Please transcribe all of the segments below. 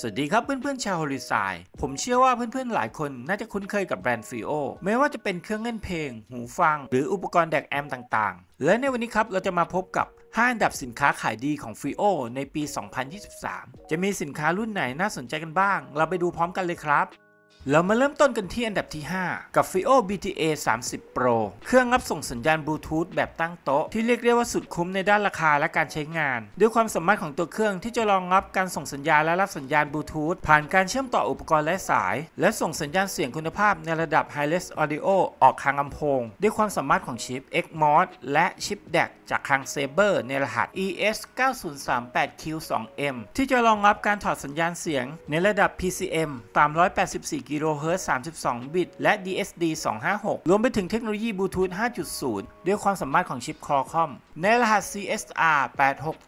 สวัสดีครับเพื่อนๆ ชาวฮอลิซน์ผมเชื่อว่าเพื่อนๆ หลายคนน่าจะคุ้นเคยกับแบรนด์ฟิโอไม่ว่าจะเป็นเครื่องเล่นเพลง หูฟัง หรืออุปกรณ์แดกแอมต่างๆ และในวันนี้ครับเราจะมาพบกับ 5 อันดับสินค้าขายดีของฟิโอในปี 2023 จะมีสินค้ารุ่นไหนน่าสนใจกันบ้าง เราไปดูพร้อมกันเลยครับเรามาเริ่มต้นกันที่อันดับที่ 5 กับ FIO BTA 30 Pro เครื่องรับส่งสัญญาณบลูทูธแบบตั้งโต๊ะที่เรียกได้ว่าสุดคุ้มในด้านราคาและการใช้งาน ด้วยความสามารถของตัวเครื่องที่จะรองรับการส่งสัญญาณและรับสัญญาณบลูทูธผ่านการเชื่อมต่ออุปกรณ์และสาย และส่งสัญญาณเสียงคุณภาพในระดับ Hi-Res Audio ออกทางลำโพง ด้วยความสามารถของชิป x m o d และชิป DAC จากทาง Saber ในรหัส ES 9038Q2M ที่จะรองรับการถอดสัญญาณเสียงในระดับ PCM าม1 8 4กิโลเฮิรตซ์32บิตและ DSD 256รวมไปถึงเทคโนโลยีบลูทูธ5.0 ด้วยความสามารถของชิป Qualcomm ในรหัส CSR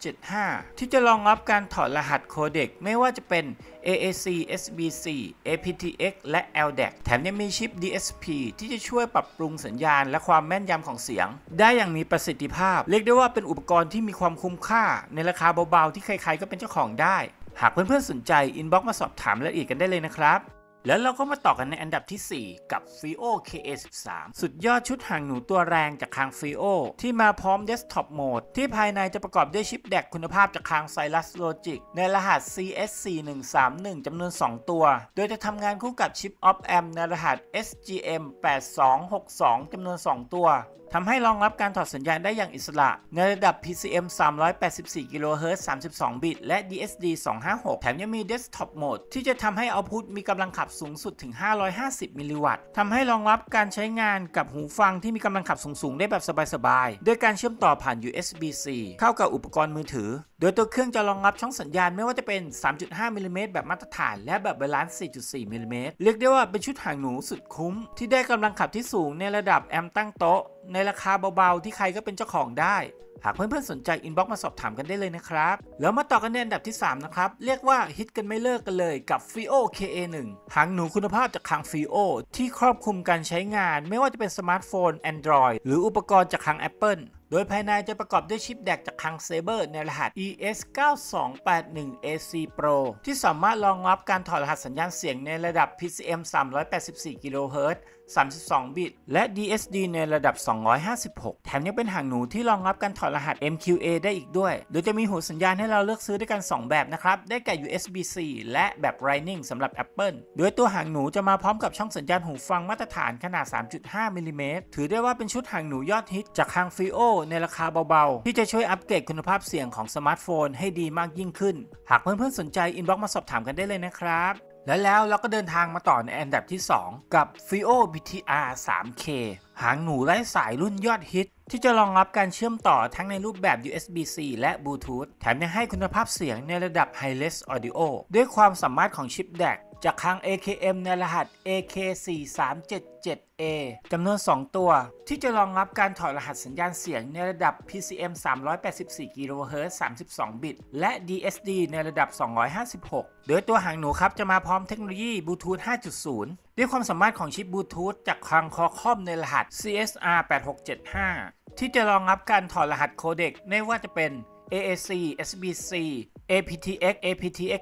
8675ที่จะรองรับการถอดรหัสโคเด็กไม่ว่าจะเป็น AAC SBC aptX และ LDAC แถมยังมีชิป DSP ที่จะช่วยปรับปรุงสัญญาณและความแม่นยำของเสียง ได้อย่างมีประสิทธิภาพเรียกได้ว่าเป็นอุปกรณ์ที่มีความคุ้มค่า ในราคาเบา ๆ ที่ใคร ๆ ก็เป็นเจ้าของได้ หากเพื่อน ๆ สนใจอินบ็อกซ์มาสอบถามรายละเอียดกันได้เลยนะครับแล้วเราก็มาต่อกันในอันดับที่ 4 กับ f i o k s 1 3สุดยอดชุดหางหนูตัวแรงจากคาง f i o ที่มาพร้อม Desktop Mode ที่ภายในจะประกอบด้วยชิปแดกคุณภาพจากคาง Cyrus Logic ในรหัส CS4131 จำนวน 2 ตัว โดยจะทำงานคู่กับชิป Op Amp ในรหัส SGM8262 จำนวน 2 ตัว ทำให้รองรับการถอดสัญญาณได้อย่างอิสระ ในระดับ PCM 384ตซ์32บิต และ DSD 256แถมยังมี Desktop Mode ที่จะทำให้เอาพุทมีกำลังขับบสูงสุดถึง 550 มิลลิวัตต์ ทำให้รองรับการใช้งานกับหูฟังที่มีกำลังขับสูง ๆ ได้แบบสบาย ๆ ด้วยการเชื่อมต่อผ่าน USB-C เข้ากับอุปกรณ์มือถือ โดยตัวเครื่องจะรองรับช่องสัญญาณไม่ว่าจะเป็น 3.5 มิลลิเมตรแบบมาตรฐาน และแบบบาลานซ์4.4 มิลลิเมตร เรียกได้ว่าเป็นชุดหางหนูสุดคุ้ม ที่ได้กำลังขับที่สูงในระดับแอมตั้งโต๊ะ ในราคาเบาๆที่ใครก็เป็นเจ้าของได้หากเพื่อนๆสนใจอินบ็อกซ์มาสอบถามกันได้เลยนะครับ แล้วมาต่อกันในอันดับที่ 3 นะครับ เรียกว่าฮิตกันไม่เลิกกันเลยกับ f i o KA1 หางหนูคุณภาพจากคาง f i o ที่ครอบคลุมการใช้งาน ไม่ว่าจะเป็นสมาร์ทโฟน Android หรืออุปกรณ์จากคาง Apple โดยภายในจะประกอบด้วยชิปแดกจากคังเซเบอร์ในรหัส ES9281AC Pro ที่สามารถรองรับการถอดรหัสสัญญาณเสียงในระดับ PCM 384 kHz 32 บิต และ DSD ในระดับ 256 แถมยังเป็นหางหนูที่รองรับการถอดรหัส MQA ได้อีกด้วย โดยจะมีหูสัญญาณให้เราเลือกซื้อด้วยกัน 2 แบบนะครับ ได้แก่ USB-C และแบบ Lightning สำหรับ Apple โดยตัวหางหนูจะมาพร้อมกับช่องสัญญาณหูฟังมาตรฐานขนาด 3.5มิลิเมตรถือได้ว่าเป็นชุดหางหนูยอดฮิตจากคังฟิโอในราคาเบาๆ ที่จะช่วยอัปเกรดคุณภาพเสียงของสมาร์ทโฟนให้ดีมากยิ่งขึ้น หากเพื่อนๆสนใจอินบ็อกมาสอบถามกันได้เลยนะครับ และแล้วเราก็เดินทางมาต่อในอันดับที่ 2 กับ FIO BTR 3K หางหนูไร้สายรุ่นยอดฮิตที่จะรองรับการเชื่อมต่อทั้งในรูปแบบ USB-C และ Bluetooth แถมยังให้คุณภาพเสียงในระดับ High-res Audio ด้วยความสามารถของชิปแดกจากค้าง AKM ในรหัส AK4377A จำนวน 2 ตัวที่จะรองรับการถอดรหัสสัญญาณเสียงในระดับ PCM 384 kHz 32บิตและ DSD ในระดับ 256 โดยตัวหางหนูครับจะมาพร้อมเทคโนโลยีบลูทูธ5.0ด้วยความสามารถของชิปบลูทูธจากคลังคอคอมในรหัส CSR 8675ที่จะรองรับการถอดรหัสโคเด็กไม่ว่าจะเป็น AAC SBC aptx aptx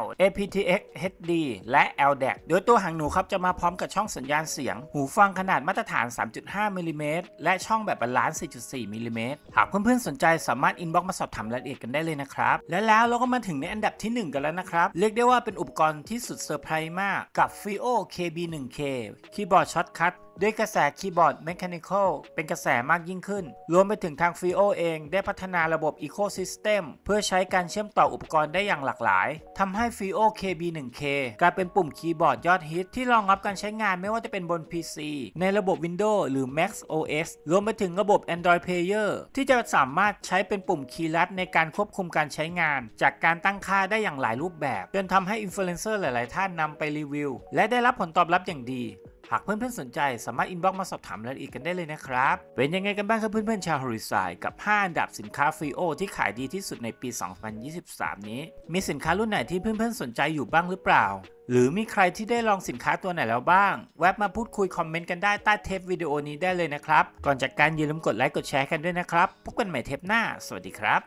ll aptx hd และ ldec โดยตัวหางหนูครับจะมาพร้อมกับช่องสัญญาณเสียง หูฟังขนาดมาตรฐาน 3.5มิลิเมตรและช่องแบบบาลานซ์4.4มิลิเมตรหากเพื่อนๆสนใจสามารถอินบ็อกซ์มาสอบถามรายละเอียดกันได้เลยนะครับ และแล้วเราก็มาถึงในอันดับที่ 1 กันแล้วนะครับ เรียกได้ว่าเป็นอุปกรณ์ที่สุดเซอร์ไพรส์มากกับ f i o KB1K คีย์บอร์ดช็อตคัทด้วยกระแสคีย์บอร์ดแมคีนิคอลเป็นกระแสมากยิ่งขึ้น รวมไปถึงทางฟิโอเอง ได้พัฒนาระบบ Ecosystem เพื่อใช้การเชื่อมต่ออุปกรณ์ได้อย่างหลากหลายทำให้ f i o KB1K กลายเป็นปุ่มคีย์บอร์ดยอดฮิตที่รองรับการใช้งานไม่ว่าจะเป็นบน PC ในระบบ Windows หรือ Mac OS รวมไปถึงระบบ Android Player ที่จะสามารถใช้เป็นปุ่มคีย์ลัดในการควบคุมการใช้งาน จากการตั้งค่าได้อย่างหลายรูปแบบจนทำให้อินฟลูเอนเซอร์หลาย ๆ ท่านนำไปรีวิว และได้รับผลตอบรับอย่างดีหากเพื่อน ๆ สนใจ สามารถอินบ็อกซ์มาสอบถามรายละเอียดกันได้เลยนะครับ เป็นยังไงกันบ้างครับเพื่อน ๆ ชาวฮอริซายกับ 5 อันดับสินค้าฟรีโอที่ขายดีที่สุดในปี 2023 นี้ มีสินค้ารุ่นไหนที่เพื่อน ๆ สนใจอยู่บ้างหรือเปล่า หรือมีใครที่ได้ลองสินค้าตัวไหนแล้วบ้าง แวะมาพูดคุยคอมเมนต์กันได้ใต้เทปวิดีโอนี้ได้เลยนะครับ ก่อนจากการอย่าลืมกดไลค์กดแชร์กันด้วยนะครับ พบกันใหม่เทปหน้า สวัสดีครับ